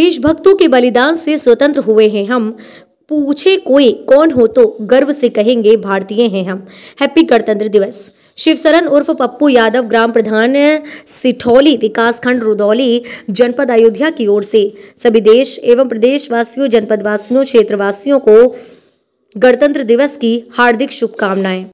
देशभक्तों के बलिदान से स्वतंत्र हुए हैं हम पूछे कोई कौन हो तो गर्व से कहेंगे भारतीय हैं हम हैप्पी गणतंत्र दिवस शिवसरन उर्फ पप्पू यादव ग्राम प्रधान सिठौली विकासखंड रुदौली जनपद अयोध्या की ओर से सभी देश एवं प्रदेशवासियों जनपदवासियों क्षेत्रवासियों को गणतंत्र दिवस की हार्दिक शुभकामनाएं